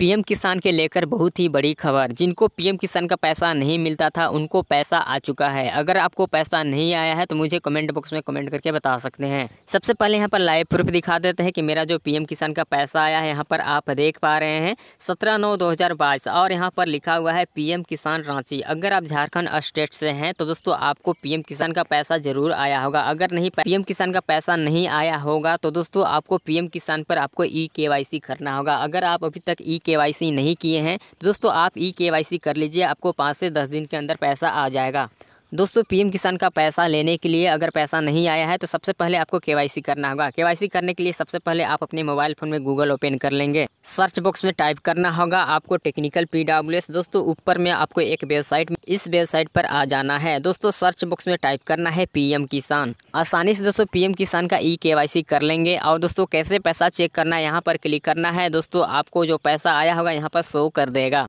PM किसान के लेकर बहुत ही बड़ी खबर जिनको पीएम किसान का पैसा नहीं मिलता था उनको पैसा आ चुका है अगर आपको पैसा नहीं आया है तो मुझे कमेंट बॉक्स में कमेंट करके बता सकते हैं सबसे पहले यहाँ पर लाइव प्रूफ दिखा देते हैं कि मेरा जो पीएम किसान का पैसा आया है यहाँ पर आप देख पा रहे हैं सत्रह नौ दो और यहाँ पर लिखा हुआ है पी किसान रांची अगर आप झारखंड स्टेट से हैं तो दोस्तों आपको पीएम किसान का पैसा जरूर आया होगा अगर नहीं पीएम किसान का पैसा नहीं आया होगा तो दोस्तों आपको पीएम किसान पर आपको ई करना होगा अगर आप अभी तक ई के e नहीं किए हैं तो दोस्तों आप ई e के कर लीजिए आपको पाँच से दस दिन के अंदर पैसा आ जाएगा दोस्तों पीएम किसान का पैसा लेने के लिए अगर पैसा नहीं आया है तो सबसे पहले आपको केवाईसी करना होगा केवाईसी करने के लिए सबसे पहले आप अपने मोबाइल फ़ोन में गूगल ओपन कर लेंगे सर्च बॉक्स में टाइप करना होगा आपको टेक्निकल पीडब्ल्यूएस दोस्तों ऊपर में आपको एक वेबसाइट इस वेबसाइट पर आ जाना है दोस्तों सर्च बॉक्स में टाइप करना है पीएम किसान आसानी से दोस्तों पीएम किसान का ई के कर लेंगे और दोस्तों कैसे पैसा चेक करना है यहाँ पर क्लिक करना है दोस्तों आपको जो पैसा आया होगा यहाँ पर शो कर देगा